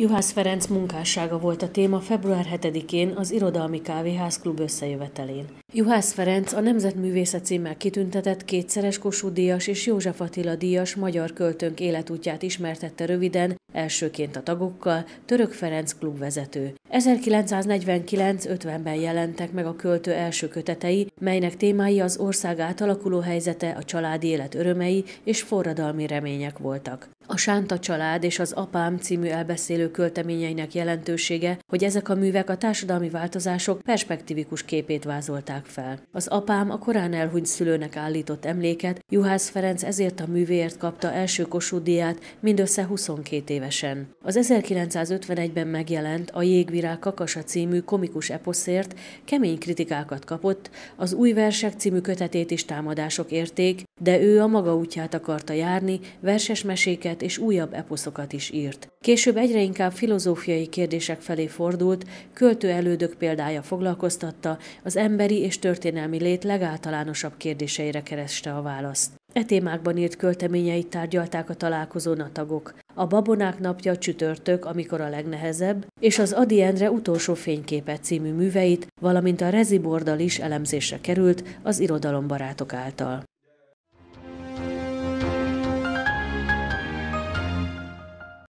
Juhász Ferenc munkássága volt a téma február 7-én az Irodalmi Kávéház Klub összejövetelén. Juhász Ferenc a Nemzetművészet címmel kitüntetett kétszeres Kossuth Díjas és József Attila Díjas magyar költőnk életútját ismertette röviden, elsőként a tagokkal, Török Ferenc klubvezető. 1949-50-ben jelentek meg a költő első kötetei, melynek témái az ország átalakuló helyzete, a családi élet örömei és forradalmi remények voltak. Sánta család és az Apám című elbeszélő költeményeinek jelentősége, hogy ezek a művek a társadalmi változások perspektívikus képét vázolták fel. Az Apám a korán elhunyt szülőnek állított emléket, Juhász Ferenc ezért a művéért kapta első kosúdiát mindössze 22 évesen. Az 1951-ben megjelent a Jégvirág Kakasa című komikus eposzért kemény kritikákat kapott, az Új versek című kötetét is támadások érték, de ő a maga útját akarta járni, verses meséket és újabb eposzokat is írt. Később egyre inkább filozófiai kérdések felé fordult, költő elődök példája foglalkoztatta, az emberi és történelmi lét legáltalánosabb kérdéseire kereste a választ. E témákban írt költeményeit tárgyalták a találkozón a tagok. A Babonák napja csütörtök, amikor a legnehezebb, és az Adi Endre utolsó fényképe című műveit, valamint a Bordal is elemzésre került az irodalombarátok által.